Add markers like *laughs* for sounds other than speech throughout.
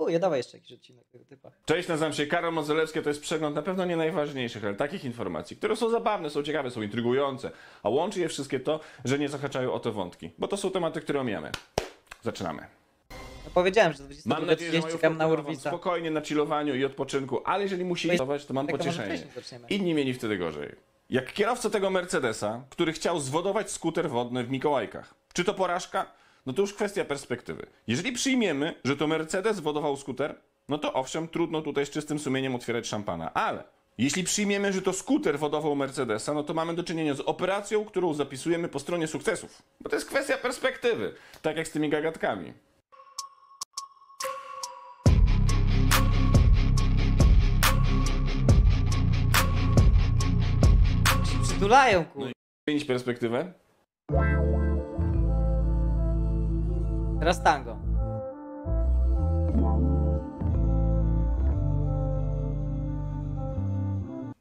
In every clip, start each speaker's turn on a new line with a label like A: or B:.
A: O, ja dawaj jeszcze jakiś odcinek tego
B: typu. Cześć, nazywam się Karol Mozelewski, to jest przegląd na pewno nie najważniejszych, ale takich informacji, które są zabawne, są ciekawe, są intrygujące, a łączy je wszystkie to, że nie zahaczają o te wątki, bo to są tematy, które omijamy. Zaczynamy.
A: No powiedziałem, że 20 Mam nadzieję, że
B: czekam na Urwica. spokojnie na chillowaniu i odpoczynku, ale jeżeli musi pracować, no to mam Taka pocieszenie. Inni mieli wtedy gorzej. Jak kierowca tego Mercedesa, który chciał zwodować skuter wodny w Mikołajkach. Czy to porażka? no to już kwestia perspektywy. Jeżeli przyjmiemy, że to Mercedes wodował skuter, no to owszem, trudno tutaj z czystym sumieniem otwierać szampana, ale jeśli przyjmiemy, że to skuter wodował Mercedesa, no to mamy do czynienia z operacją, którą zapisujemy po stronie sukcesów. Bo to jest kwestia perspektywy, tak jak z tymi gagatkami. Dulają, kurwa. No i zmienić perspektywę.
A: Teraz tango.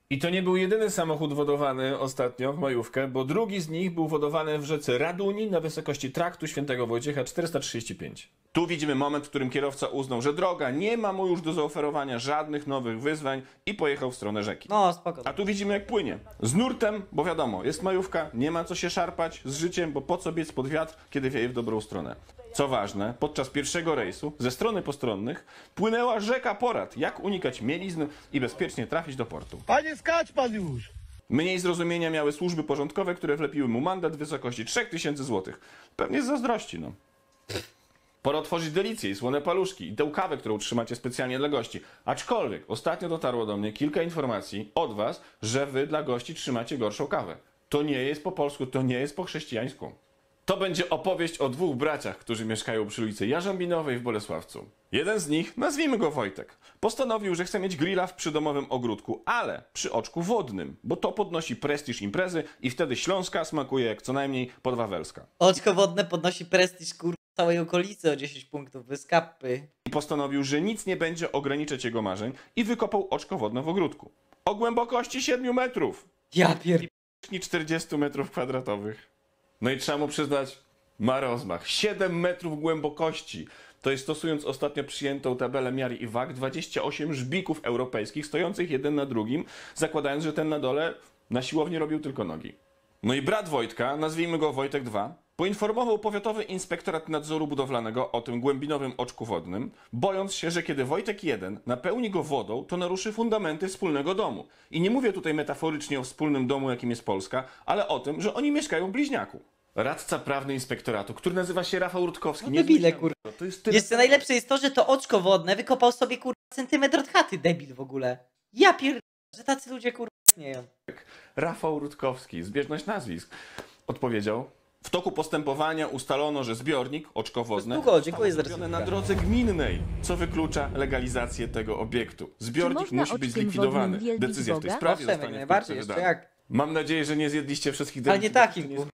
A: I to nie
B: był jedyny samochód wodowany ostatnio w majówkę, bo drugi z nich był wodowany w rzece Raduni na wysokości traktu Świętego Wojciecha 435. Tu widzimy moment, w którym kierowca uznał, że droga nie ma mu już do zaoferowania żadnych nowych wyzwań i pojechał w stronę rzeki. No, spoko. A tu widzimy jak płynie. Z nurtem, bo wiadomo, jest majówka, nie ma co się szarpać, z życiem, bo po co biec pod wiatr, kiedy wieje w dobrą stronę. Co ważne, podczas pierwszego rejsu ze strony postronnych płynęła rzeka porad, jak unikać mielizn i bezpiecznie trafić do portu. Panie, skacz pan już! Mniej zrozumienia miały służby porządkowe, które wlepiły mu mandat w wysokości 3000 zł. Pewnie z zazdrości, no. Pora otworzyć delicję i słone paluszki i tę kawę, którą trzymacie specjalnie dla gości. Aczkolwiek ostatnio dotarło do mnie kilka informacji od was, że wy dla gości trzymacie gorszą kawę. To nie jest po polsku, to nie jest po chrześcijańsku. To będzie opowieść o dwóch braciach, którzy mieszkają przy ulicy Jarzębinowej w Bolesławcu. Jeden z nich, nazwijmy go Wojtek, postanowił, że chce mieć grilla w przydomowym ogródku, ale przy oczku wodnym, bo to podnosi prestiż imprezy i wtedy Śląska smakuje jak co najmniej podwawelska.
A: Oczko wodne podnosi prestiż kur całej okolicy o 10 punktów wyskapy. I postanowił,
B: że nic nie będzie ograniczać jego marzeń i wykopał oczko wodne w ogródku. O głębokości 7 metrów! Ja pier... 40 metrów kwadratowych. No i trzeba mu przyznać, ma rozmach. 7 metrów głębokości. To jest stosując ostatnio przyjętą tabelę miar i wag 28 żbików europejskich stojących jeden na drugim, zakładając, że ten na dole na siłowni robił tylko nogi. No i brat Wojtka, nazwijmy go Wojtek 2, Poinformował Powiatowy Inspektorat Nadzoru Budowlanego o tym głębinowym oczku wodnym, bojąc się, że kiedy Wojtek 1 napełni go wodą, to naruszy fundamenty wspólnego domu. I nie mówię tutaj metaforycznie o wspólnym domu, jakim jest Polska, ale o tym, że oni mieszkają w bliźniaku. Radca prawny
A: inspektoratu, który nazywa się Rafał Rutkowski. No debile, kurde. To jest tyle... Jeszcze najlepsze jest to, że to oczko wodne wykopał sobie kurde centymetr od chaty, debil w ogóle. Ja pier... że tacy ludzie kurde
B: istnieją. Tak. Rafał Rutkowski, zbieżność nazwisk, odpowiedział w toku postępowania ustalono, że zbiornik oczkowodny Długo, dziękuję za na drodze gminnej, co wyklucza legalizację tego obiektu. Zbiornik musi być zlikwidowany. Decyzja w tej sprawie Owszem, zostanie najbardziej jeszcze jak. Mam nadzieję, że nie zjedliście wszystkich Ale nie decyzji, takich, bo-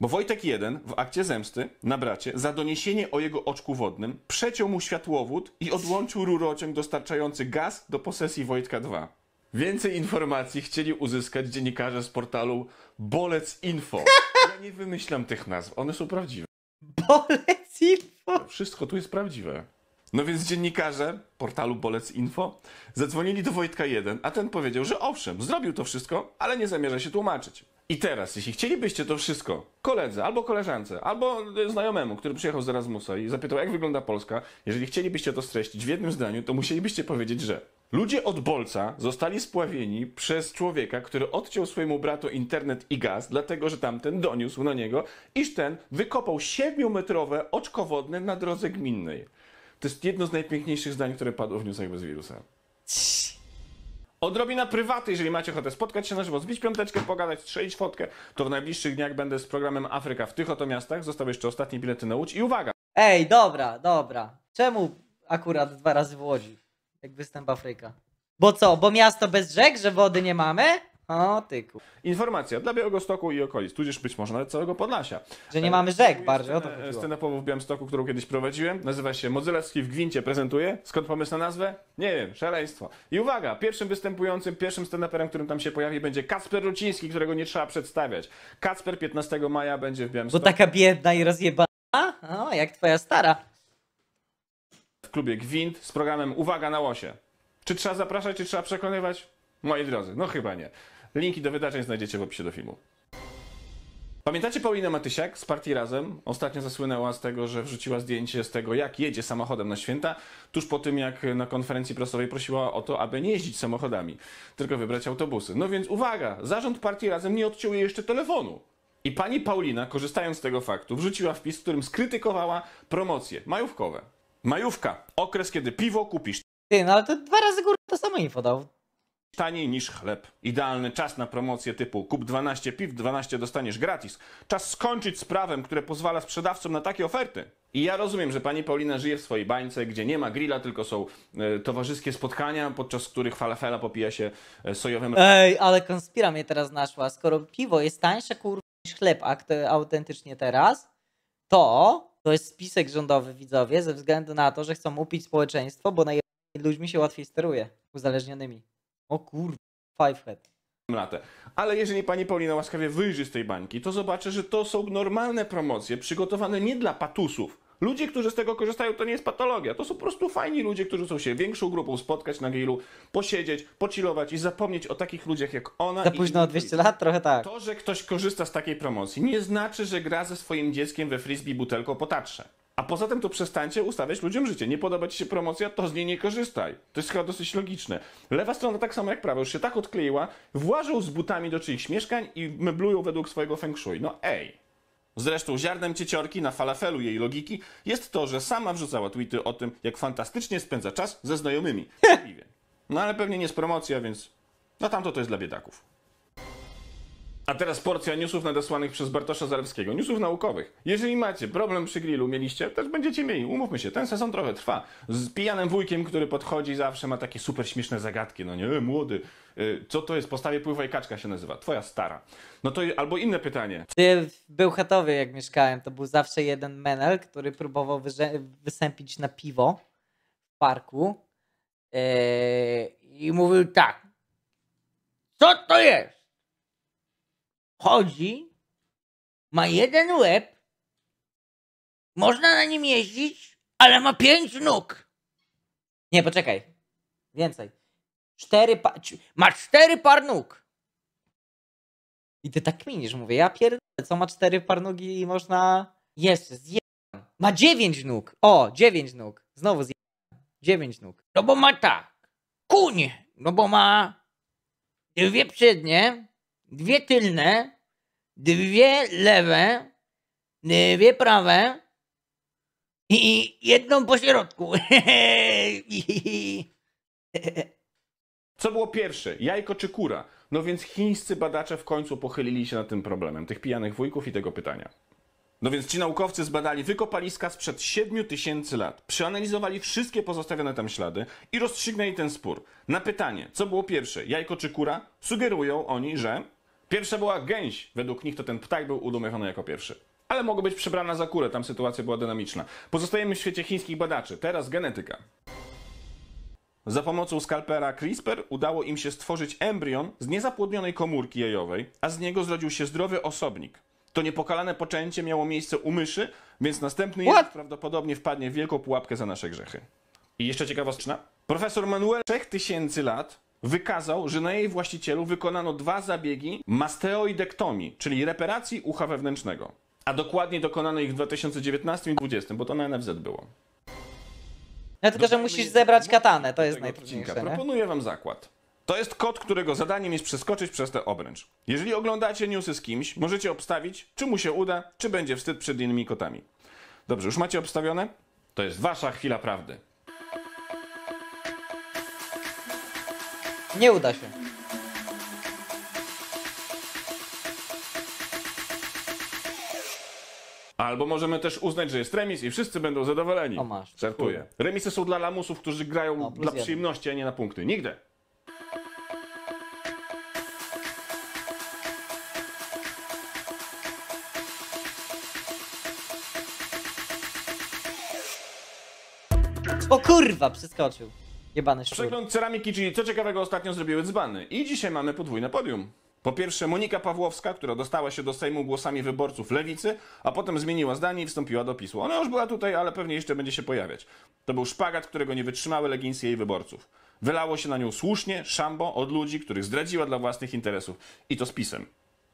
B: Bo Wojtek 1 w akcie zemsty na bracie za doniesienie o jego oczku wodnym przeciął mu światłowód i odłączył rurociąg dostarczający gaz do posesji Wojtka 2. Więcej informacji chcieli uzyskać dziennikarze z portalu Bolec Info. *laughs* Ja nie wymyślam tych nazw, one są prawdziwe. Bolec Info? Wszystko tu jest prawdziwe. No więc dziennikarze portalu Bolec Info zadzwonili do Wojtka 1, a ten powiedział, że owszem, zrobił to wszystko, ale nie zamierza się tłumaczyć. I teraz, jeśli chcielibyście to wszystko koledze albo koleżance, albo znajomemu, który przyjechał z Erasmusa i zapytał, jak wygląda Polska, jeżeli chcielibyście to streścić w jednym zdaniu, to musielibyście powiedzieć, że Ludzie od Bolca zostali spławieni przez człowieka, który odciął swojemu bratu internet i gaz, dlatego że tamten doniósł na niego, iż ten wykopał 7-metrowe oczko wodne na drodze gminnej. To jest jedno z najpiękniejszych zdań, które padło w newsach bez wirusa. Odrobina prywaty, jeżeli macie ochotę spotkać się na żywo, zbić piąteczkę, pogadać, strzelić fotkę, to w najbliższych dniach będę z programem Afryka w tych oto miastach.
A: Zostały jeszcze ostatnie bilety na Łódź i uwaga! Ej, dobra, dobra. Czemu akurat dwa razy w Łodzi? jak występ Afryka. Bo co, bo miasto bez rzek, że wody nie mamy? O tyku. Informacja dla Białegostoku i okolic, tudzież być może nawet całego Podlasia. Że nie mamy
B: rzek bardziej, o to chodziło. Scenę połowów w Białymstoku, którą kiedyś prowadziłem, nazywa się Modzelewski w Gwincie prezentuje. Skąd pomysł na nazwę? Nie wiem, szaleństwo. I uwaga, pierwszym występującym, pierwszym stand-uperem, którym tam się pojawi będzie Kacper Ruciński, którego nie trzeba przedstawiać. Kacper 15 maja będzie w Białymstoku. Bo taka biedna i rozjebana?
A: O, jak twoja stara
B: klubie Gwint z programem Uwaga na łosie. Czy trzeba zapraszać, czy trzeba przekonywać? Moi drodzy, no chyba nie. Linki do wydarzeń znajdziecie w opisie do filmu. Pamiętacie Paulinę Matysiak z partii Razem? Ostatnio zasłynęła z tego, że wrzuciła zdjęcie z tego, jak jedzie samochodem na święta, tuż po tym, jak na konferencji prasowej prosiła o to, aby nie jeździć samochodami, tylko wybrać autobusy. No więc uwaga, zarząd partii Razem nie odciął jej jeszcze telefonu. I pani Paulina, korzystając z tego faktu, wrzuciła wpis, w którym skrytykowała promocje majówkowe. Majówka. Okres, kiedy piwo kupisz Ty, no ale to dwa razy górę to samo info dał. taniej niż chleb. Idealny czas na promocję typu kup 12 piw, 12 dostaniesz gratis. Czas skończyć z prawem, które pozwala sprzedawcom na takie oferty. I ja rozumiem, że pani Paulina żyje w swojej bańce, gdzie nie ma grilla, tylko są e, towarzyskie spotkania, podczas których falafela popija się e, sojowym Ej,
A: ale konspira mnie teraz naszła. Skoro piwo jest tańsze, kurwa, niż chleb akt- autentycznie teraz, to to jest spisek rządowy, widzowie, ze względu na to, że chcą upić społeczeństwo, bo naj... ludźmi się łatwiej steruje, uzależnionymi. O kurwa, fivehead.
B: Ratę. Ale jeżeli pani Paulina łaskawie wyjrzy z tej bańki, to zobaczy, że to są normalne promocje przygotowane nie dla patusów, Ludzie, którzy z tego korzystają, to nie jest patologia. To są po prostu fajni ludzie, którzy chcą się większą grupą spotkać na grillu, posiedzieć, pocilować i zapomnieć o takich ludziach jak ona. Za późno o
A: 200 lat, trochę tak. To,
B: że ktoś korzysta z takiej promocji, nie znaczy, że gra ze swoim dzieckiem we frisbee butelką po A poza tym to przestańcie ustawiać ludziom życie. Nie podoba ci się promocja, to z niej nie korzystaj. To jest chyba dosyć logiczne. Lewa strona tak samo jak prawa już się tak odkleiła, włażą z butami do czyichś mieszkań i meblują według swojego feng shui. No ej. Zresztą ziarnem cieciorki na falafelu jej logiki jest to, że sama wrzucała tweety o tym, jak fantastycznie spędza czas ze znajomymi. *laughs* No ale pewnie nie z promocja, więc no tamto to jest dla biedaków. A teraz porcja newsów nadesłanych przez Bartosza Zalewskiego, newsów naukowych. Jeżeli macie problem przy grillu, mieliście, też będziecie mieli, umówmy się, ten sezon trochę trwa. Z pijanym wujkiem, który podchodzi zawsze ma takie super śmieszne zagadki, no nie, młody, y, co to jest, postawie pływaj
A: kaczka się nazywa, twoja stara. No to albo inne pytanie. Ty w Bełchatowie jak mieszkałem, to był zawsze jeden menel, który próbował wysępić na piwo w parku yy, i mówił tak, co to jest? chodzi, ma jeden łeb, można na nim jeździć, ale ma pięć nóg. Nie, poczekaj. Więcej. Cztery pa... Ma cztery par nóg. I ty tak minisz, mówię, ja pierdolę, co ma cztery par nogi i można... Jeszcze, zjebam. Ma dziewięć nóg. O, dziewięć nóg. Znowu zjebam. Dziewięć nóg. No bo ma tak. Kuń. No bo ma dwie przednie, dwie tylne, dwie lewe, dwie prawe i jedną po środku. *laughs*
B: Co było pierwsze, jajko czy kura? No więc chińscy badacze w końcu pochylili się nad tym problemem, tych pijanych wujków i tego pytania. No więc ci naukowcy zbadali wykopaliska sprzed 7000 lat, przeanalizowali wszystkie pozostawione tam ślady i rozstrzygnęli ten spór. Na pytanie, co było pierwsze, jajko czy kura, sugerują oni, że Pierwsza była gęś. Według nich to ten ptak był udomiechany jako pierwszy. Ale mogło być przebrana za kurę, tam sytuacja była dynamiczna. Pozostajemy w świecie chińskich badaczy, teraz genetyka. Za pomocą skalpera CRISPR udało im się stworzyć embrion z niezapłodnionej komórki jajowej, a z niego zrodził się zdrowy osobnik. To niepokalane poczęcie miało miejsce u myszy, więc następny jest prawdopodobnie wpadnie w wielką pułapkę za nasze grzechy. I jeszcze ciekawa Profesor Manuel 3000 lat wykazał, że na jej właścicielu wykonano dwa zabiegi masteoidektomii, czyli reparacji ucha wewnętrznego. A dokładnie dokonano ich w 2019 i 2020, bo to na NFZ było. No tylko, że musisz
A: zebrać katanę, to jest najtrudniejsze. Proponuję
B: wam zakład. To jest kod, którego zadaniem jest przeskoczyć przez tę obręcz. Jeżeli oglądacie newsy z kimś, możecie obstawić, czy mu się uda, czy będzie wstyd przed innymi kotami. Dobrze, już macie obstawione? To jest wasza chwila prawdy.
A: Nie uda się. Albo
B: możemy też uznać, że jest remis i wszyscy będą zadowoleni. O masz. Żartuję. Remisy są dla lamusów, którzy grają O, dla jeden. przyjemności, a nie na punkty. Nigdy.
A: O kurwa, przeskoczył.
B: Jebany szczur. Przegląd ceramiki, czyli co ciekawego ostatnio zrobiły dzbany. I dzisiaj mamy podwójne podium. Po pierwsze Monika Pawłowska, która dostała się do Sejmu głosami wyborców lewicy, a potem zmieniła zdanie i wstąpiła do PiSu. Ona już była tutaj, ale pewnie jeszcze będzie się pojawiać. To był szpagat, którego nie wytrzymały leginsy jej wyborców. Wylało się na nią słusznie, szambo od ludzi, których zdradziła dla własnych interesów. I to z PiSem.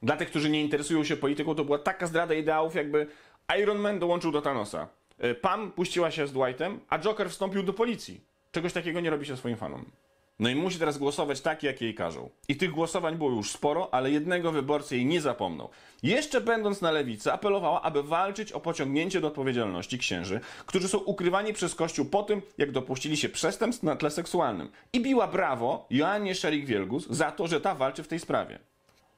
B: Dla tych, którzy nie interesują się polityką, to była taka zdrada ideałów, jakby Iron Man dołączył do Thanosa. E, Pam puściła się z Dwightem, a Joker wstąpił do policji. Czegoś takiego nie robi się swoim fanom. No i musi teraz głosować tak, jak jej każą. I tych głosowań było już sporo, ale jednego wyborcy jej nie zapomnął. Jeszcze będąc na lewicy, apelowała, aby walczyć o pociągnięcie do odpowiedzialności księży, którzy są ukrywani przez Kościół po tym, jak dopuścili się przestępstw na tle seksualnym. I biła brawo Joannie Szerik-Wielgus za to, że ta walczy w tej sprawie.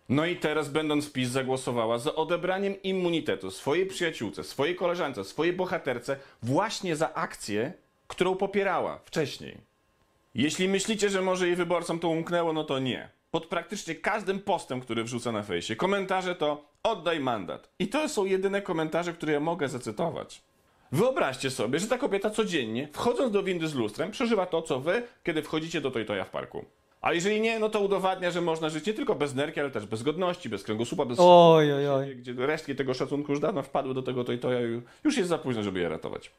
B: No i teraz, będąc PiS, zagłosowała za odebraniem immunitetu swojej przyjaciółce, swojej koleżance, swojej bohaterce właśnie za akcję, którą popierała wcześniej. Jeśli myślicie, że może jej wyborcom to umknęło, no to nie. Pod praktycznie każdym postem, który wrzuca na fejsie, komentarze to oddaj mandat. I to są jedyne komentarze, które ja mogę zacytować. Wyobraźcie sobie, że ta kobieta codziennie, wchodząc do windy z lustrem, przeżywa to, co wy, kiedy wchodzicie do toja w parku. A jeżeli nie, no to udowadnia, że można żyć nie tylko bez nerki, ale też bez godności, bez kręgosłupa, bez... Oj, oj, oj. Gdzie resztki tego szacunku już dawno wpadły do tego Toytoja i już jest za późno, żeby je ratować.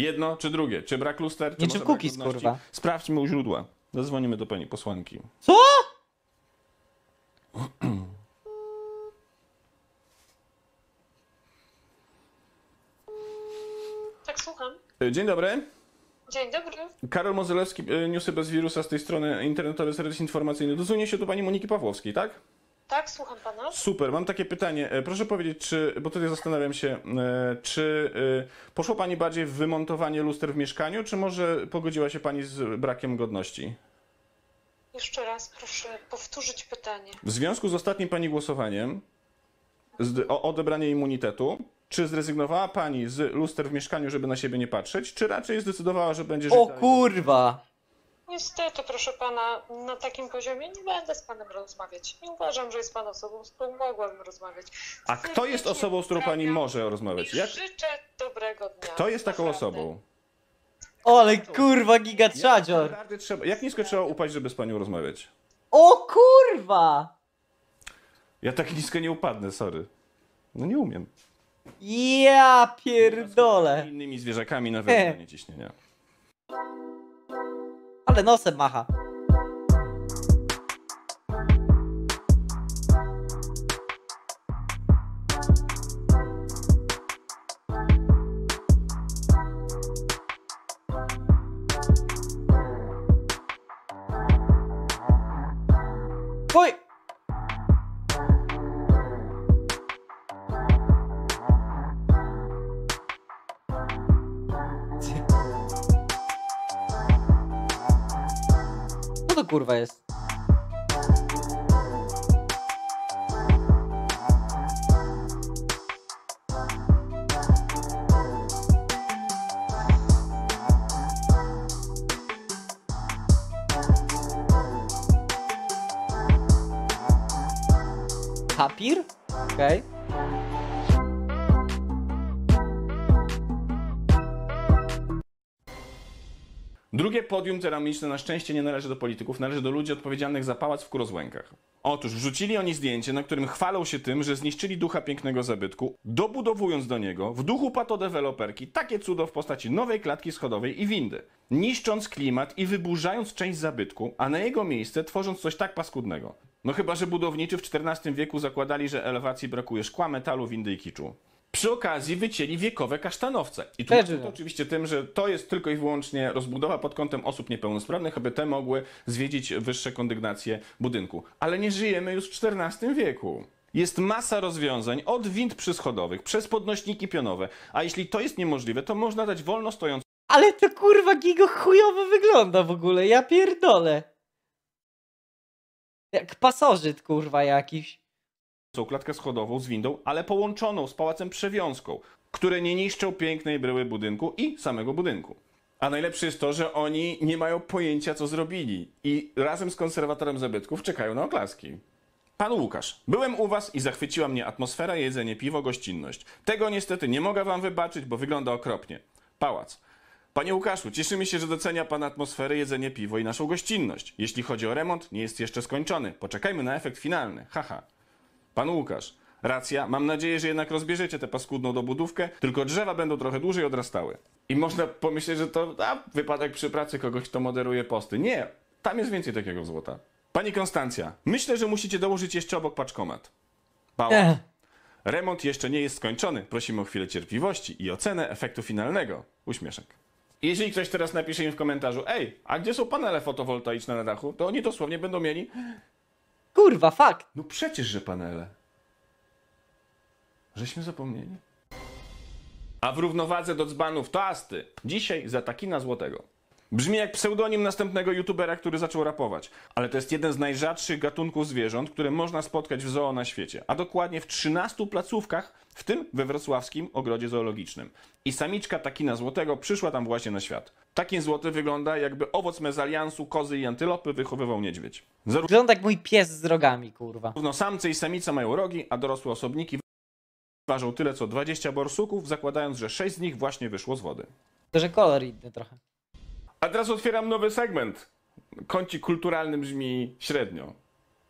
B: Jedno czy drugie? Czy brak luster? Czy czy cookies, kurwa. Sprawdźmy u źródła. Zadzwonimy do pani posłanki.
A: Co? Tak, słucham.
B: E, dzień dobry. Dzień dobry. Karol Mozelewski, e, Newsy bez wirusa z tej strony internetowy serwis informacyjny. Dozunie się do pani Moniki Pawłowskiej, tak? Tak, słucham pana. Super, mam takie pytanie. E, proszę powiedzieć, czy, bo tutaj zastanawiam się, e, czy e, poszło pani bardziej w wymontowanie luster w mieszkaniu, czy może pogodziła się pani z brakiem godności?
A: Jeszcze raz proszę powtórzyć pytanie.
B: W związku z ostatnim pani głosowaniem o odebranie immunitetu, czy zrezygnowała pani z luster w mieszkaniu, żeby na siebie nie patrzeć, czy raczej zdecydowała, że będzie O kurwa!
A: Niestety, proszę pana, na takim poziomie nie będę z panem rozmawiać. Nie uważam, że jest pan osobą, z którą mogłabym rozmawiać. A
B: Serdecznie kto jest osobą, z którą pani może rozmawiać? i Jak? Życzę dobrego dnia. Kto jest taką Naprawdę. osobą? O, ale kurwa giga trzadzior! Jak nisko trzeba upaść, żeby z panią rozmawiać?
A: O kurwa!
B: Ja tak nisko nie upadnę, sorry. No nie umiem.
A: Ja pierdolę! Innymi zwierzakami nawet E. nie ciśnienia. *laughs* ale se macha. É apir, ok
B: Drugie podium ceramiczne na szczęście nie należy do polityków, należy do ludzi odpowiedzialnych za pałac w Kurozłękach. Otóż wrzucili oni zdjęcie, na którym chwalą się tym, że zniszczyli ducha pięknego zabytku, dobudowując do niego w duchu patodeweloperki takie cudo w postaci nowej klatki schodowej i windy, niszcząc klimat i wyburzając część zabytku, a na jego miejsce tworząc coś tak paskudnego. No chyba, że budowniczy w XIV wieku zakładali, że elewacji brakuje szkła, metalu, windy i kiczu. Przy okazji wycięli wiekowe kasztanowce. I tu to oczywiście tym, że to jest tylko i wyłącznie rozbudowa pod kątem osób niepełnosprawnych, aby te mogły zwiedzić wyższe kondygnacje budynku. Ale nie żyjemy już w XIV wieku. Jest masa rozwiązań od wind przyschodowych, przez podnośniki pionowe,
A: a jeśli to jest niemożliwe, to można dać wolno stojące. Ale to kurwa gigo chujowo wygląda w ogóle, ja pierdolę. Jak pasożyt kurwa
B: jakiś są klatkę schodową z windą, ale połączoną z pałacem przewiązką, które nie niszczą pięknej bryły budynku i samego budynku. A najlepsze jest to, że oni nie mają pojęcia, co zrobili i razem z konserwatorem zabytków czekają na oklaski. Pan Łukasz, byłem u was i zachwyciła mnie atmosfera, jedzenie, piwo, gościnność. Tego niestety nie mogę wam wybaczyć, bo wygląda okropnie. Pałac. Panie Łukaszu, cieszymy się, że docenia Pan atmosferę, jedzenie, piwo i naszą gościnność. Jeśli chodzi o remont, nie jest jeszcze skończony. Poczekajmy na efekt finalny. Haha. Pan Łukasz. Racja, mam nadzieję, że jednak rozbierzecie tę paskudną dobudówkę, tylko drzewa będą trochę dłużej odrastały. I można pomyśleć, że to a, wypadek przy pracy kogoś, kto moderuje posty. Nie, tam jest więcej takiego złota. Pani Konstancja, myślę, że musicie dołożyć jeszcze obok paczkomat. Paula. Ech. Remont jeszcze nie jest skończony. Prosimy o chwilę cierpliwości i ocenę efektu finalnego. Uśmieszek. Jeżeli ktoś teraz napisze im w komentarzu, ej, a gdzie są panele fotowoltaiczne na dachu, to oni dosłownie będą mieli Kurwa, fakt. No przecież, że panele. Żeśmy zapomnieli. A w równowadze do dzbanów toasty. Dzisiaj za takina złotego. Brzmi jak pseudonim następnego youtubera, który zaczął rapować, ale to jest jeden z najrzadszych gatunków zwierząt, które można spotkać w zoo na świecie, a dokładnie w 13 placówkach, w tym we wrocławskim ogrodzie zoologicznym. I samiczka takina złotego przyszła tam właśnie na świat. Takin złoty wygląda jakby owoc mezaliansu, kozy i antylopy wychowywał niedźwiedź.
A: Zaró Wygląda jak mój pies z rogami, kurwa.
B: Równo samce i samica mają rogi, a dorosłe osobniki ważą tyle co 20 borsuków, zakładając, że 6 z nich właśnie wyszło z wody.
A: To, że kolor inny trochę. A teraz otwieram nowy
B: segment. Kącik kulturalny brzmi średnio.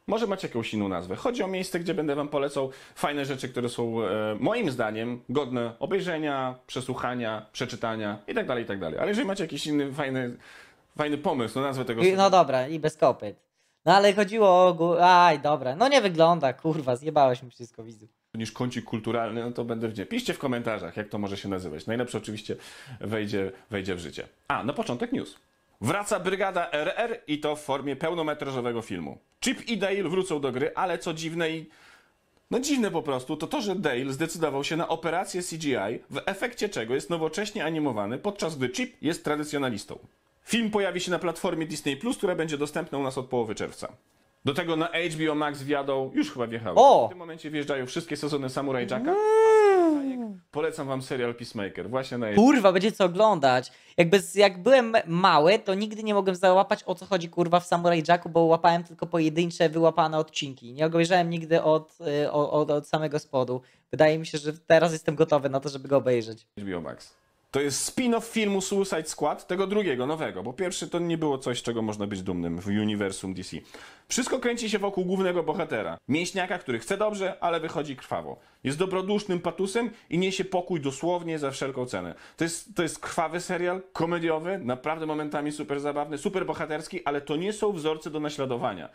B: Może macie jakąś inną nazwę. Chodzi o miejsce, gdzie będę wam polecał fajne rzeczy, które są e, moim zdaniem godne obejrzenia, przesłuchania, przeczytania itd., tak itd. Tak Ale jeżeli macie jakiś inny fajny, fajny pomysł na nazwę tego... I, no dobra, i bez kopyt.
A: No ale chodziło o gór... Aj, dobra. No nie wygląda, kurwa, zjebałeś mi wszystko, widzę.
B: niż kącik kulturalny, no to będę wdzięczny. Piszcie w komentarzach, jak to może się nazywać. Najlepsze oczywiście wejdzie, wejdzie w życie. A, na początek news. Wraca Brygada RR i to w formie pełnometrażowego filmu. Chip i Dale wrócą do gry, ale co dziwne i... No dziwne po prostu, to to, że Dale zdecydował się na operację CGI, w efekcie czego jest nowocześnie animowany, podczas gdy Chip jest tradycjonalistą. Film pojawi się na platformie Disney+, Plus, która będzie dostępna u nas od połowy czerwca. Do tego na HBO Max wjadą, już chyba wjechały. O! W tym momencie wjeżdżają wszystkie sezony Samurai Jacka. Mm. Polecam wam serial Peacemaker, właśnie na Kurwa,
A: będzie co oglądać. Jakby z, jak byłem mały, to nigdy nie mogłem załapać o co chodzi kurwa w Samurai Jacku, bo łapałem tylko pojedyncze wyłapane odcinki. Nie obejrzałem nigdy od, y, od, od samego spodu. Wydaje mi się, że teraz jestem gotowy na to, żeby go obejrzeć. HBO Max. To jest spin-off filmu Suicide Squad, tego drugiego, nowego, bo pierwszy to nie
B: było coś, czego można być dumnym w uniwersum DC. Wszystko kręci się wokół głównego bohatera, mięśniaka, który chce dobrze, ale wychodzi krwawo. Jest dobrodusznym patusem i niesie pokój dosłownie za wszelką cenę. To jest, to jest krwawy serial, komediowy, naprawdę momentami super zabawny, super bohaterski, ale to nie są wzorce do naśladowania.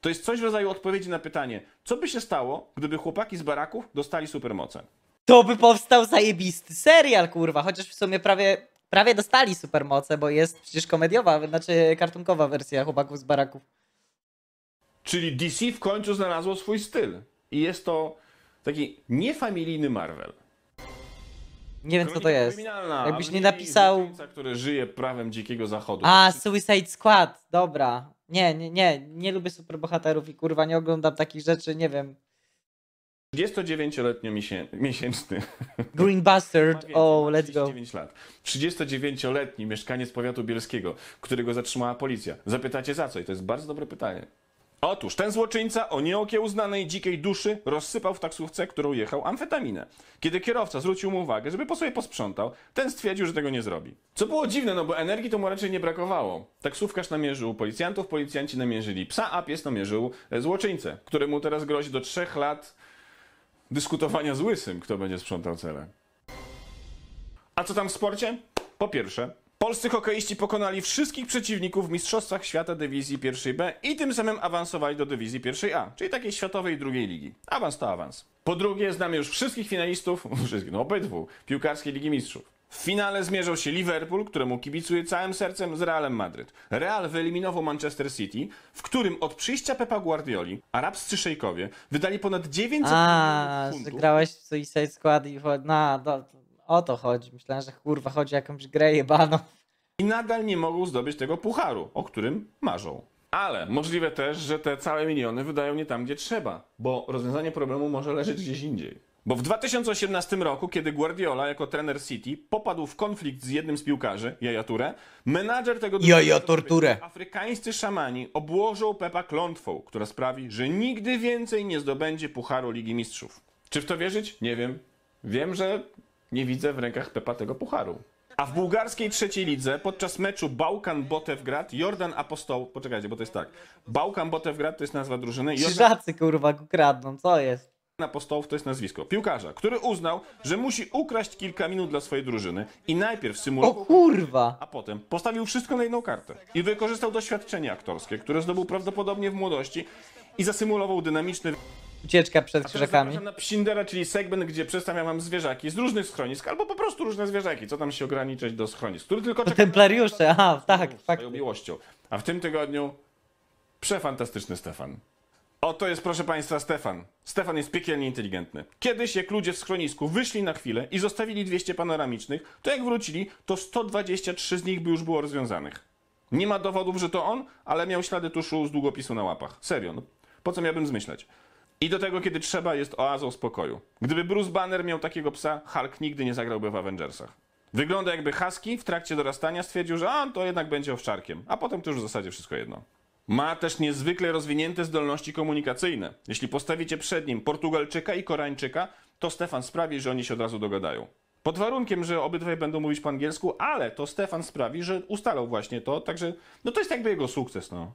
B: To jest coś w rodzaju odpowiedzi na pytanie,
A: co by się stało, gdyby chłopaki z baraków dostali supermoce to by powstał zajebisty serial, kurwa. Chociaż w sumie prawie, prawie dostali supermoce, bo jest przecież komediowa, znaczy kartunkowa wersja chłopaków z baraków. Czyli DC w końcu znalazło swój
B: styl. I jest to taki niefamilijny Marvel.
A: Nie wiem, co to jest. Jakbyś nie napisał. który żyje prawem dzikiego zachodu. A, Suicide Squad, dobra. Nie, nie, nie, nie lubię superbohaterów i kurwa nie oglądam takich rzeczy, nie wiem.
B: 39-letnio miesięczny. Green Bastard, o, oh, let's go. 39 lat. 39-letni mieszkaniec powiatu bielskiego, którego zatrzymała policja. Zapytacie za co? I to jest bardzo dobre pytanie. Otóż ten złoczyńca o nieokiełznanej dzikiej duszy rozsypał w taksówce, którą jechał, amfetaminę. Kiedy kierowca zwrócił mu uwagę, żeby po sobie posprzątał, ten stwierdził, że tego nie zrobi. Co było dziwne, no bo energii to mu raczej nie brakowało. Taksówkarz namierzył policjantów, policjanci namierzyli psa, a pies namierzył e, złoczyńcę, któremu teraz grozi do trzech lat dyskutowania z Łysym, kto będzie sprzątał cele. A co tam w sporcie? Po pierwsze, polscy hokeiści pokonali wszystkich przeciwników w Mistrzostwach Świata Dywizji I B i tym samym awansowali do Dywizji I A, czyli takiej światowej drugiej ligi. Awans to awans. Po drugie, znamy już wszystkich finalistów, *laughs* wszystkich, no obydwu, piłkarskiej Ligi Mistrzów. W finale zmierzał się Liverpool, któremu kibicuje całym sercem z Realem Madryt. Real wyeliminował Manchester City, w którym od przyjścia Pepa Guardioli arabscy szejkowie
A: wydali ponad 900 A, milionów funtów. grałeś w Suicide Squad i No, do, o to chodzi. Myślałem, że kurwa chodzi o jakąś grę jebaną. I nadal nie mogą zdobyć tego pucharu,
B: o którym marzą. Ale możliwe też, że te całe miliony wydają nie tam, gdzie trzeba, bo rozwiązanie problemu może leżeć gdzieś indziej. Bo w 2018 roku, kiedy Guardiola jako trener City popadł w konflikt z jednym z piłkarzy, Jajaturę, menadżer tego drużyny, afrykańscy szamani obłożą Pepa klątwą, która sprawi, że nigdy więcej nie zdobędzie Pucharu Ligi Mistrzów. Czy w to wierzyć? Nie wiem. Wiem, że nie widzę w rękach Pepa tego pucharu. A w bułgarskiej trzeciej lidze podczas meczu Bałkan Botewgrad Jordan Apostoł, poczekajcie, bo to jest tak. Bałkan Botewgrad to jest nazwa drużyny. Jordan... Krzyżacy kurwa kradną, co jest? na postołów to jest nazwisko piłkarza, który uznał, że musi ukraść kilka minut dla swojej drużyny i najpierw symulował... O kurwa! A potem postawił wszystko na jedną kartę i wykorzystał doświadczenie aktorskie, które zdobył prawdopodobnie w młodości i zasymulował dynamiczny... Ucieczka przed krzakami. na Psindera, czyli segment, gdzie przedstawiam wam zwierzaki z różnych schronisk, albo po prostu różne zwierzaki, co tam się ograniczać do schronisk, który tylko... No czeka... Templariusze, aha, tak, tak. ...miłością. A w tym tygodniu przefantastyczny Stefan. Oto jest, proszę Państwa, Stefan. Stefan jest piekielnie inteligentny. Kiedyś, jak ludzie w schronisku wyszli na chwilę i zostawili 200 panoramicznych, to jak wrócili, to 123 z nich by już było rozwiązanych. Nie ma dowodów, że to on, ale miał ślady tuszu z długopisu na łapach. Serio, no, po co miałbym zmyślać? I do tego, kiedy trzeba, jest oazą spokoju. Gdyby Bruce Banner miał takiego psa, Hulk nigdy nie zagrałby w Avengersach. Wygląda jakby Husky w trakcie dorastania stwierdził, że a, to jednak będzie owczarkiem, a potem to już w zasadzie wszystko jedno. Ma też niezwykle rozwinięte zdolności komunikacyjne. Jeśli postawicie przed nim Portugalczyka i Koreańczyka, to Stefan sprawi, że oni się od razu dogadają. Pod warunkiem, że obydwaj będą mówić po angielsku, ale to Stefan sprawi, że ustalał właśnie to, także no to jest jakby jego sukces, no.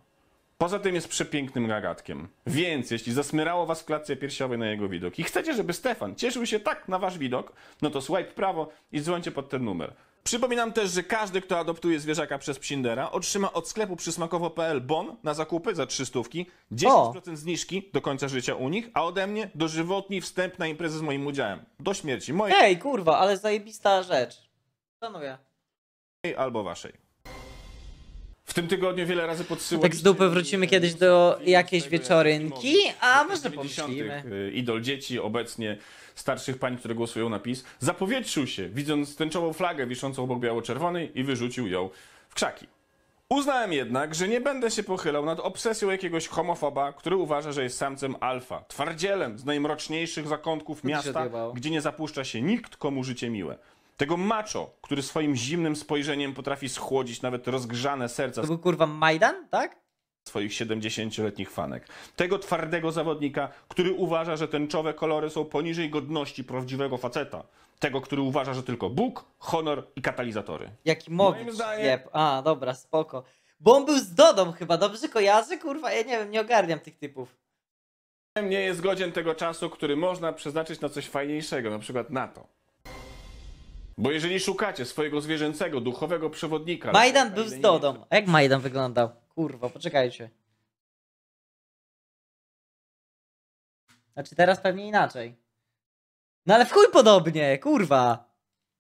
B: Poza tym jest przepięknym gagatkiem. Więc jeśli zasmyrało was w klatce piersiowej na jego widok i chcecie, żeby Stefan cieszył się tak na wasz widok, no to swipe prawo i dzwońcie pod ten numer. Przypominam też, że każdy, kto adoptuje zwierzaka przez Psindera, otrzyma od sklepu przysmakowo.pl bon na zakupy za 300, 10% o. zniżki do końca życia u nich, a ode mnie dożywotni wstęp na imprezę z moim udziałem. Do śmierci. Mojej. Ej, kurwa, ale zajebista
A: rzecz. Panowie. Albo waszej. W tym tygodniu wiele razy podsyłam. Tak z dupy wrócimy kiedyś do jakiejś wieczorynki, a może pomyślimy.
B: Y, Idol dzieci obecnie starszych pań, które głosują na PiS, zapowietrzył się, widząc tęczową flagę wiszącą obok biało-czerwonej i wyrzucił ją w krzaki. Uznałem jednak, że nie będę się pochylał nad obsesją jakiegoś homofoba, który uważa, że jest samcem alfa, twardzielem z najmroczniejszych zakątków miasta, gdzie nie zapuszcza się nikt, komu życie miłe. Tego macho, który swoim zimnym spojrzeniem potrafi schłodzić nawet rozgrzane serca. To był kurwa Majdan, tak? swoich 70-letnich fanek. Tego twardego zawodnika, który uważa, że tęczowe kolory są poniżej godności prawdziwego faceta. Tego, który uważa, że tylko
A: Bóg, honor i katalizatory. Jaki mogę. Zdaniem... A, dobra, spoko. Bo on był z Dodą chyba, dobrze kojarzy? Kurwa, ja nie wiem, nie ogarniam tych typów. Nie jest
B: godzien tego czasu, który można przeznaczyć na coś fajniejszego, na przykład na to. Bo jeżeli szukacie swojego zwierzęcego, duchowego przewodnika... Majdan był z Dodą.
A: A jak Majdan wyglądał? Kurwa, poczekajcie. Znaczy teraz pewnie inaczej. No ale w chuj podobnie, kurwa.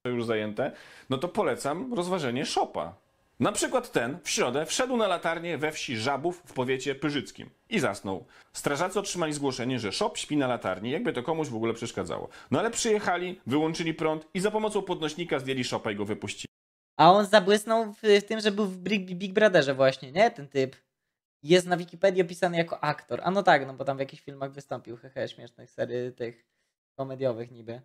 B: To już zajęte. No to polecam rozważenie Shopa. Na przykład ten w środę wszedł na latarnię we wsi Żabów w powiecie pyrzyckim i zasnął. Strażacy otrzymali zgłoszenie, że szop śpi na latarni, jakby to komuś w ogóle przeszkadzało. No ale przyjechali, wyłączyli prąd i za pomocą
A: podnośnika zdjęli szopa i go wypuścili. A on zabłysnął w, w tym, że był w Big, Big Brotherze właśnie, nie? Ten typ. Jest na Wikipedii opisany jako aktor. A no tak, no bo tam w jakichś filmach wystąpił, hehe, śmiesznych serii tych komediowych niby.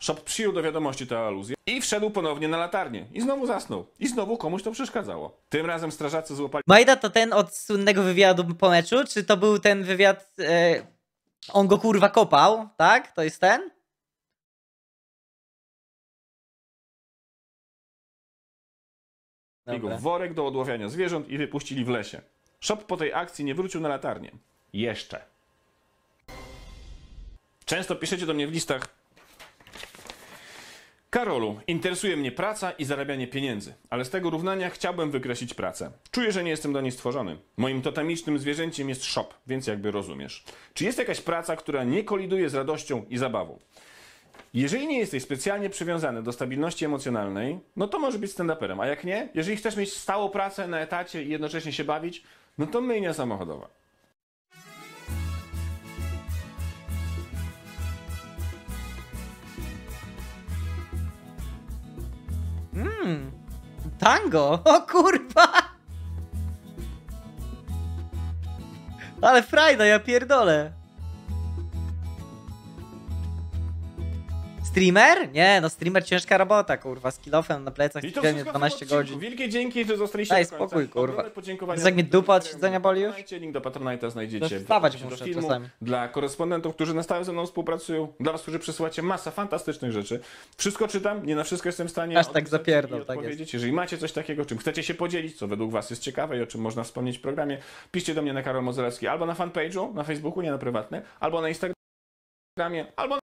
B: Shop przyjął do wiadomości tę aluzję i wszedł ponownie na latarnię. I znowu zasnął. I znowu komuś
A: to przeszkadzało.
B: Tym razem strażacy złapali...
A: Majda to ten od słynnego wywiadu po meczu? Czy to był ten wywiad... E, on go kurwa kopał, tak? To jest ten? Jego
B: worek do odławiania zwierząt i wypuścili w lesie. Shop po tej akcji nie wrócił na latarnię. Jeszcze. Często piszecie do mnie w listach, Karolu, interesuje mnie praca i zarabianie pieniędzy, ale z tego równania chciałbym wykreślić pracę. Czuję, że nie jestem do niej stworzony. Moim totemicznym zwierzęciem jest shop, więc jakby rozumiesz. Czy jest jakaś praca, która nie koliduje z radością i zabawą? Jeżeli nie jesteś specjalnie przywiązany do stabilności emocjonalnej, no to może być stand-uperem, a jak nie, jeżeli chcesz mieć stałą pracę na etacie i jednocześnie się bawić, no to myjnia samochodowa.
A: Mmm, tango, o kurwa! Ale frajda, ja pierdolę. Streamer? Nie, no streamer ciężka robota, kurwa, z kilofem na plecach, I to 12 godzin. Wielkie dzięki, że zostaliście Daj spokój, kurwa. Jest jak mi dupa od siedzenia boli już? Link do Patronite'a znajdziecie. No wstawać muszę filmu, czasami.
B: Dla korespondentów, którzy na stałe ze mną współpracują, dla was, którzy przesyłacie masa fantastycznych rzeczy. Wszystko czytam, nie na wszystko jestem w stanie Aż tak zapierdol, tak Jest. Jeżeli macie coś takiego, czym chcecie się podzielić, co według was jest ciekawe i o czym można wspomnieć w programie, piszcie do mnie na Karol Mozelewski albo na fanpage'u, na Facebooku, nie na prywatny, albo na Instagramie, albo na